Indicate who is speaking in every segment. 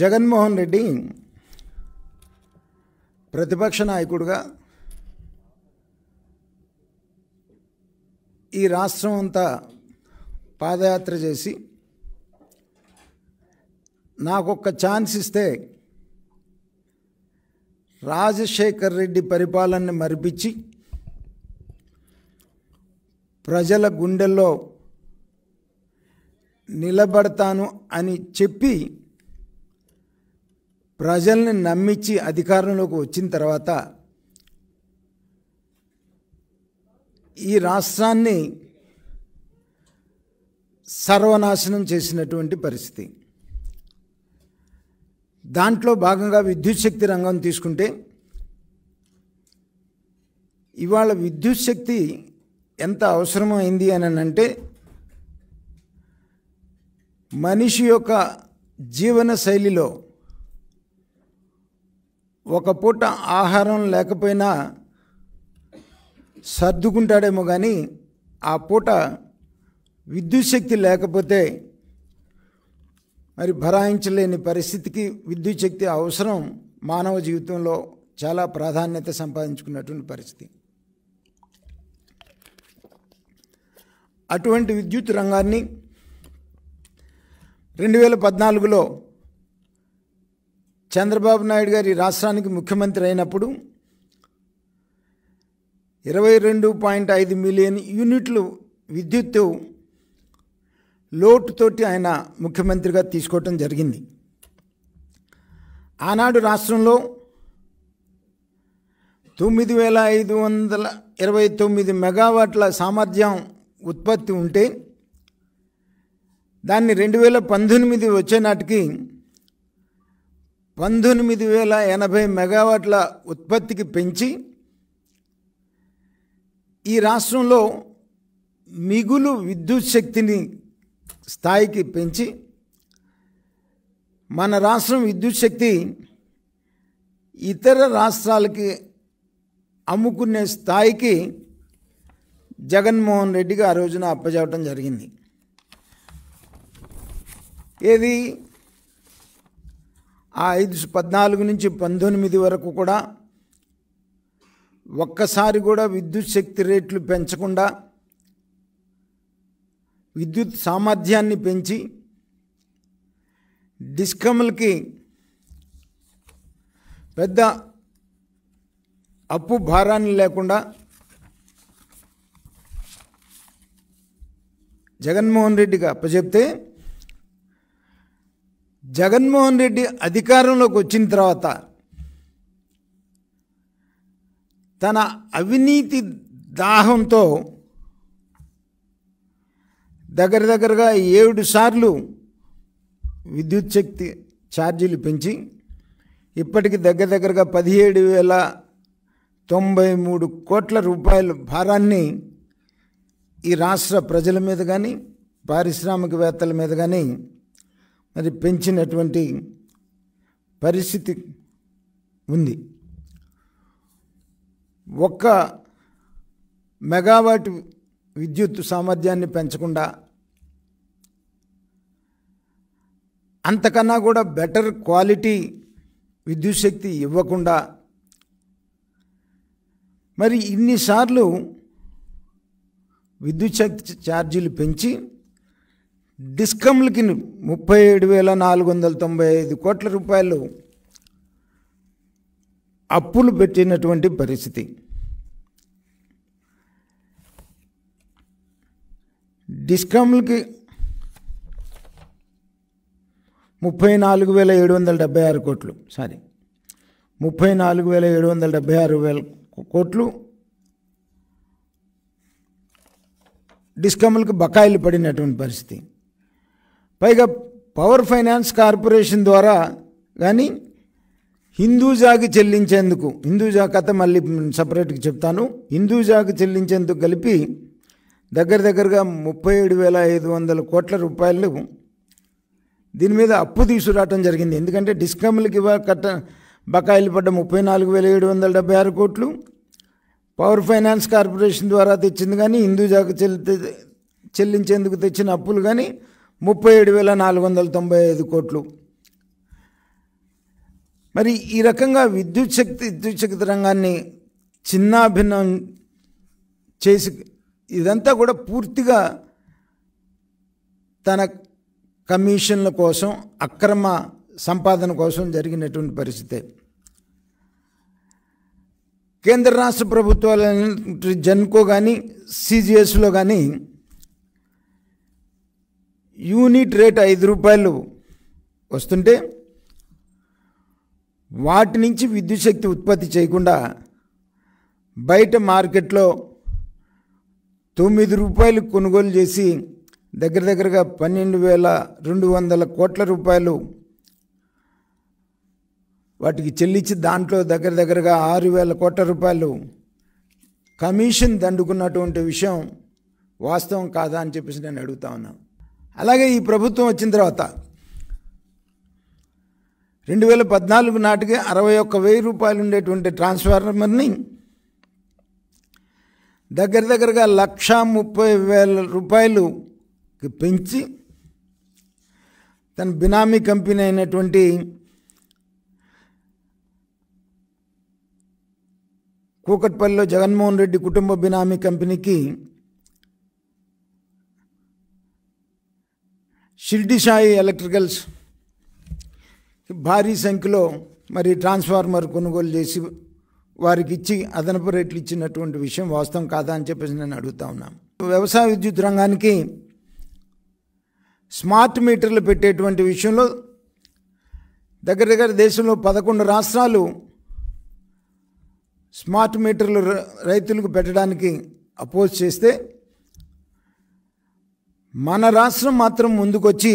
Speaker 1: జగన్మోహన్ రెడ్డి ప్రతిపక్ష నాయకుడుగా ఈ రాష్ట్రం అంతా పాదయాత్ర చేసి నాకొక్క ఛాన్స్ ఇస్తే రాజశేఖర్ రెడ్డి పరిపాలనని మరిపించి ప్రజల గుండెల్లో నిలబడతాను అని చెప్పి ప్రజల్ని నమ్మించి అధికారంలోకి వచ్చిన తర్వాత ఈ రాష్ట్రాన్ని సర్వనాశనం చేసినటువంటి పరిస్థితి దాంట్లో భాగంగా విద్యుత్ శక్తి రంగం తీసుకుంటే ఇవాళ విద్యుత్ శక్తి ఎంత అవసరమైంది అని అంటే మనిషి యొక్క జీవన శైలిలో ఒక పూట ఆహారం లేకపోయినా సర్దుకుంటాడేమో కానీ ఆ పూట విద్యుత్ శక్తి లేకపోతే మరి భరాయించలేని పరిస్థితికి విద్యుత్ శక్తి అవసరం మానవ జీవితంలో చాలా ప్రాధాన్యత సంపాదించుకున్నటువంటి పరిస్థితి అటువంటి విద్యుత్ రంగాన్ని రెండు వేల పద్నాలుగులో చంద్రబాబు నాయుడు గారి రాష్ట్రానికి ముఖ్యమంత్రి అయినప్పుడు ఇరవై రెండు పాయింట్ ఐదు మిలియన్ యూనిట్లు విద్యుత్తు లోటుతోటి ఆయన ముఖ్యమంత్రిగా తీసుకోవటం జరిగింది ఆనాడు రాష్ట్రంలో తొమ్మిది వేల ఐదు వందల ఇరవై తొమ్మిది మెగావాట్ల సామర్థ్యం ఉత్పత్తి ఉంటే దాన్ని రెండు వేల పంతొమ్మిది వచ్చే నాటికి పంతొమ్మిది వేల ఎనభై మెగావాట్ల ఉత్పత్తికి పెంచి ఈ రాష్ట్రంలో మిగులు విద్యుత్ శక్తిని స్థాయికి పెంచి మన రాష్ట్రం విద్యుత్ శక్తి ఇతర రాష్ట్రాలకి అమ్ముకునే స్థాయికి జగన్మోహన్ రెడ్డికి ఆ రోజున అప్పచెప్పడం జరిగింది ఏది ఆ ఐదు పద్నాలుగు నుంచి పంతొమ్మిది వరకు కూడా ఒక్కసారి కూడా విద్యుత్ శక్తి రేట్లు పెంచకుండా విద్యుత్ సామర్థ్యాన్ని పెంచి డిస్కమ్లకి పెద్ద అప్పు భారాన్ని లేకుండా జగన్మోహన్ రెడ్డిగా అప్పచెప్తే జగన్మోహన్ రెడ్డి అధికారంలోకి వచ్చిన తర్వాత తన అవినీతి దాహంతో దగ్గర దగ్గరగా ఏడు సార్లు విద్యుత్ శక్తి ఛార్జీలు పెంచి ఇప్పటికి దగ్గర దగ్గరగా పదిహేడు వేల తొంభై మూడు కోట్ల రూపాయల భారాన్ని ఈ రాష్ట్ర ప్రజల మీద కానీ పారిశ్రామికవేత్తల మీద కానీ మరి పెంచినటువంటి పరిస్థితి ఉంది ఒక్క మెగావాట్ విద్యుత్ సామర్థ్యాన్ని పెంచకుండా అంతకన్నా కూడా బెటర్ క్వాలిటీ విద్యుత్ శక్తి ఇవ్వకుండా మరి ఇన్నిసార్లు విద్యుత్ శక్తి ఛార్జీలు పెంచి డిస్కమ్లకి ముప్పై ఏడు వేల నాలుగు వందల తొంభై ఐదు కోట్ల రూపాయలు అప్పులు పెట్టినటువంటి పరిస్థితి డిస్కమ్లకి ముప్పై నాలుగు వేల ఏడు వందల డెబ్బై ఆరు కోట్లు సారీ ముప్పై నాలుగు వేల ఏడు వందల డెబ్బై ఆరు వేల కోట్లు డిస్కమ్లకు బకాయిలు పడినటువంటి పరిస్థితి పైగా పవర్ ఫైనాన్స్ కార్పొరేషన్ ద్వారా కానీ హిందూజాకి చెల్లించేందుకు హిందూజా కథ మళ్ళీ సపరేట్గా చెప్తాను హిందూజాకి చెల్లించేందుకు కలిపి దగ్గర దగ్గరగా ముప్పై ఏడు వేల ఐదు వందల కోట్ల రూపాయలు దీని మీద అప్పు తీసుకురావటం జరిగింది ఎందుకంటే డిస్కమ్లకి కట్ట బకాయిలు పడ్డ ముప్పై నాలుగు వేల ఏడు వందల డెబ్బై ఆరు కోట్లు పవర్ ఫైనాన్స్ కార్పొరేషన్ ద్వారా తెచ్చింది కానీ హిందూజాకి చెల్లి చెల్లించేందుకు తెచ్చిన అప్పులు కానీ ముప్పై ఏడు వేల నాలుగు వందల తొంభై ఐదు కోట్లు మరి ఈ రకంగా విద్యుత్ శక్తి విద్యుత్ శక్తి రంగాన్ని చిన్నాభిన్నం చేసి ఇదంతా కూడా పూర్తిగా తన కమిషన్ల కోసం అక్రమ సంపాదన కోసం జరిగినటువంటి పరిస్థితి కేంద్ర రాష్ట్ర ప్రభుత్వాల జన్కో కానీ సిజిఎస్లో కానీ యూనిట్ రేట్ ఐదు రూపాయలు వస్తుంటే వాటి నుంచి విద్యుత్ శక్తి ఉత్పత్తి చేయకుండా బయట మార్కెట్లో తొమ్మిది రూపాయలు కొనుగోలు చేసి దగ్గర దగ్గరగా పన్నెండు వేల రెండు వందల కోట్ల రూపాయలు వాటికి చెల్లించి దాంట్లో దగ్గర దగ్గరగా ఆరు వేల కోట్ల రూపాయలు కమిషన్ దండుకున్నటువంటి విషయం వాస్తవం కాదా అని చెప్పేసి నేను అడుగుతా ఉన్నాను అలాగే ఈ ప్రభుత్వం వచ్చిన తర్వాత రెండు వేల పద్నాలుగు నాటికి అరవై ఒక్క వెయ్యి రూపాయలు ఉండేటువంటి ట్రాన్స్ఫార్మర్ని దగ్గర దగ్గరగా లక్ష ముప్పై వేల రూపాయలు పెంచి తన బినామీ కంపెనీ అయినటువంటి కూకట్పల్లిలో జగన్మోహన్ రెడ్డి కుటుంబ బినామీ కంపెనీకి షిర్డి సాయి ఎలక్ట్రికల్స్ భారీ సంఖ్యలో మరి ట్రాన్స్ఫార్మర్ కొనుగోలు చేసి వారికి ఇచ్చి అదనపు రేట్లు ఇచ్చినటువంటి విషయం వాస్తవం కాదా అని చెప్పేసి నేను అడుగుతా ఉన్నాను వ్యవసాయ విద్యుత్ రంగానికి స్మార్ట్ మీటర్లు పెట్టేటువంటి విషయంలో దగ్గర దగ్గర దేశంలో పదకొండు రాష్ట్రాలు స్మార్ట్ మీటర్లు రైతులకు పెట్టడానికి అపోజ్ చేస్తే మన రాష్ట్రం మాత్రం ముందుకొచ్చి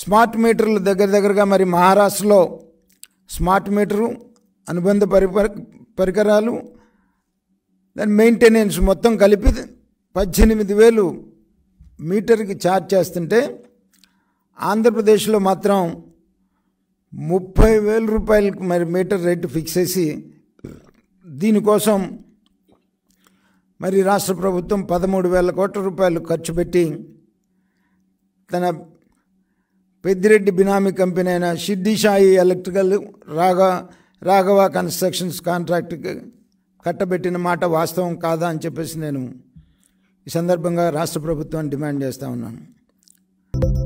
Speaker 1: స్మార్ట్ మీటర్లు దగ్గర దగ్గరగా మరి మహారాష్ట్రలో స్మార్ట్ మీటరు అనుబంధ పరికరాలు దాని మెయింటెనెన్స్ మొత్తం కలిపి పద్దెనిమిది వేలు మీటర్కి ఛార్జ్ చేస్తుంటే ఆంధ్రప్రదేశ్లో మాత్రం ముప్పై వేల రూపాయలకు మరి మీటర్ రేటు ఫిక్స్ చేసి దీనికోసం మరి రాష్ట్ర ప్రభుత్వం పదమూడు వేల కోట్ల రూపాయలు ఖర్చు పెట్టి తన పెద్దిరెడ్డి బినామీ కంపెనీ అయిన సిద్దిషాయి ఎలక్ట్రికల్ రాఘ రాఘవ కన్స్ట్రక్షన్స్ కాంట్రాక్ట్కి కట్టబెట్టిన మాట వాస్తవం కాదా అని చెప్పేసి నేను ఈ సందర్భంగా రాష్ట్ర ప్రభుత్వాన్ని డిమాండ్ చేస్తూ ఉన్నాను